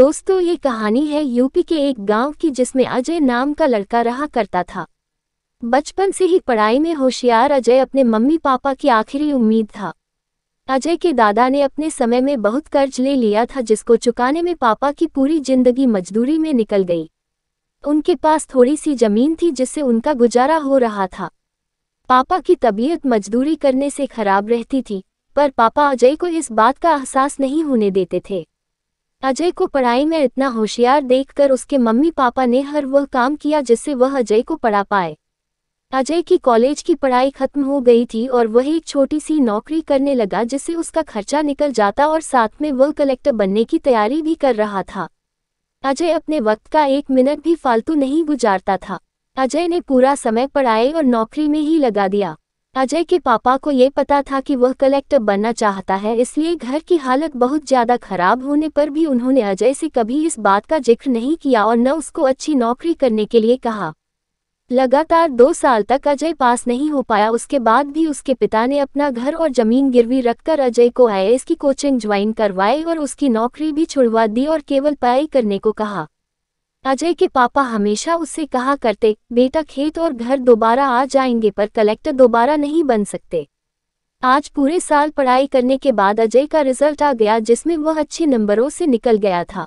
दोस्तों ये कहानी है यूपी के एक गांव की जिसमें अजय नाम का लड़का रहा करता था बचपन से ही पढ़ाई में होशियार अजय अपने मम्मी पापा की आखिरी उम्मीद था अजय के दादा ने अपने समय में बहुत कर्ज ले लिया था जिसको चुकाने में पापा की पूरी जिंदगी मजदूरी में निकल गई उनके पास थोड़ी सी जमीन थी जिससे उनका गुजारा हो रहा था पापा की तबीयत मजदूरी करने से खराब रहती थी पर पापा अजय को इस बात का एहसास नहीं होने देते थे अजय को पढ़ाई में इतना होशियार देखकर उसके मम्मी पापा ने हर वह काम किया जिससे वह अजय को पढ़ा पाए अजय की कॉलेज की पढ़ाई खत्म हो गई थी और वह एक छोटी सी नौकरी करने लगा जिससे उसका खर्चा निकल जाता और साथ में वह कलेक्टर बनने की तैयारी भी कर रहा था अजय अपने वक्त का एक मिनट भी फालतू नहीं गुजारता था अजय ने पूरा समय पढ़ाई और नौकरी में ही लगा दिया अजय के पापा को ये पता था कि वह कलेक्टर बनना चाहता है इसलिए घर की हालत बहुत ज़्यादा खराब होने पर भी उन्होंने अजय से कभी इस बात का जिक्र नहीं किया और न उसको अच्छी नौकरी करने के लिए कहा लगातार दो साल तक अजय पास नहीं हो पाया उसके बाद भी उसके पिता ने अपना घर और जमीन गिरवी रखकर अजय को आई की कोचिंग ज्वाइन करवाई और उसकी नौकरी भी छुड़वा दी और केवल पढ़ाई करने को कहा अजय के पापा हमेशा उससे कहा करते बेटा खेत और घर दोबारा आ जाएंगे पर कलेक्टर दोबारा नहीं बन सकते आज पूरे साल पढ़ाई करने के बाद अजय का रिजल्ट आ गया जिसमें वह अच्छे नंबरों से निकल गया था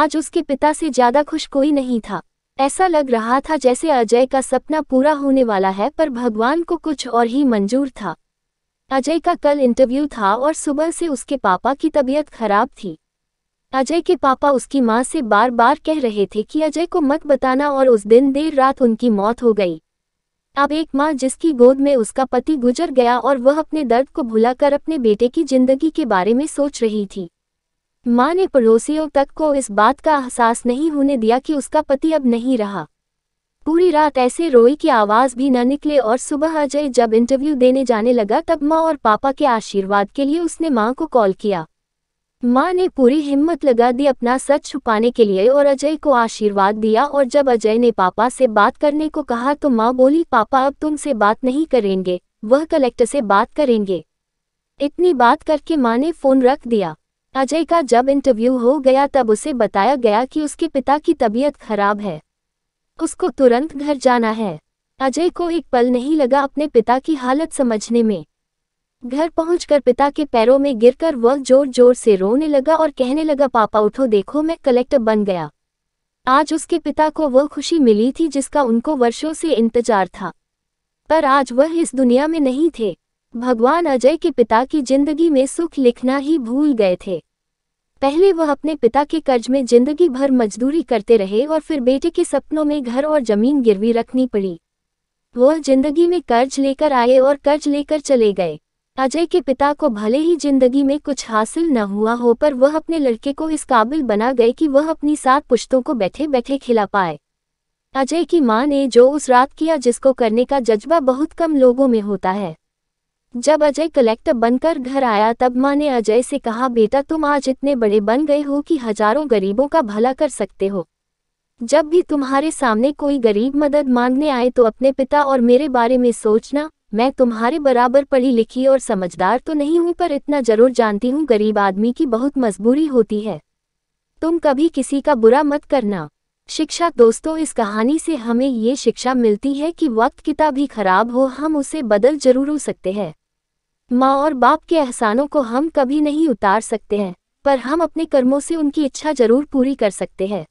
आज उसके पिता से ज्यादा खुश कोई नहीं था ऐसा लग रहा था जैसे अजय का सपना पूरा होने वाला है पर भगवान को कुछ और ही मंजूर था अजय का कल इंटरव्यू था और सुबह से उसके पापा की तबीयत खराब थी अजय के पापा उसकी माँ से बार बार कह रहे थे कि अजय को मत बताना और उस दिन देर रात उनकी मौत हो गई अब एक माँ जिसकी गोद में उसका पति गुजर गया और वह अपने दर्द को भुलाकर अपने बेटे की जिंदगी के बारे में सोच रही थी माँ ने पड़ोसियों तक को इस बात का एहसास नहीं होने दिया कि उसका पति अब नहीं रहा पूरी रात ऐसे रोई की आवाज़ भी न निकले और सुबह अजय जब इंटरव्यू देने जाने लगा तब माँ और पापा के आशीर्वाद के लिए उसने माँ को कॉल किया माँ ने पूरी हिम्मत लगा दी अपना सच छुपाने के लिए और अजय को आशीर्वाद दिया और जब अजय ने पापा से बात करने को कहा तो माँ बोली पापा अब तुमसे बात नहीं करेंगे वह कलेक्टर से बात करेंगे इतनी बात करके माँ ने फोन रख दिया अजय का जब इंटरव्यू हो गया तब उसे बताया गया कि उसके पिता की तबीयत खराब है उसको तुरंत घर जाना है अजय को एक पल नहीं लगा अपने पिता की हालत समझने में घर पहुंचकर पिता के पैरों में गिरकर वह जोर जोर से रोने लगा और कहने लगा पापा उठो देखो मैं कलेक्टर बन गया आज उसके पिता को वह खुशी मिली थी जिसका उनको वर्षों से इंतजार था पर आज वह इस दुनिया में नहीं थे भगवान अजय के पिता की जिंदगी में सुख लिखना ही भूल गए थे पहले वह अपने पिता के कर्ज में जिंदगी भर मजदूरी करते रहे और फिर बेटे के सपनों में घर और जमीन गिरवी रखनी पड़ी वह जिंदगी में कर्ज लेकर आए और कर्ज लेकर चले गए अजय के पिता को भले ही जिंदगी में कुछ हासिल न हुआ हो पर वह अपने लड़के को इस काबिल बना गए कि वह अपनी सात पुश्तों को बैठे बैठे खिला पाए अजय की मां ने जो उस रात किया जिसको करने का जज्बा बहुत कम लोगों में होता है जब अजय कलेक्टर बनकर घर आया तब मां ने अजय से कहा बेटा तुम आज इतने बड़े बन गए हो कि हजारों गरीबों का भला कर सकते हो जब भी तुम्हारे सामने कोई गरीब मदद मांगने आए तो अपने पिता और मेरे बारे में सोचना मैं तुम्हारे बराबर पढ़ी लिखी और समझदार तो नहीं हूं पर इतना जरूर जानती हूं गरीब आदमी की बहुत मजबूरी होती है तुम कभी किसी का बुरा मत करना शिक्षा दोस्तों इस कहानी से हमें ये शिक्षा मिलती है कि वक्त कितना भी खराब हो हम उसे बदल जरूर हो सकते हैं माँ और बाप के एहसानों को हम कभी नहीं उतार सकते हैं पर हम अपने कर्मों से उनकी इच्छा जरूर पूरी कर सकते हैं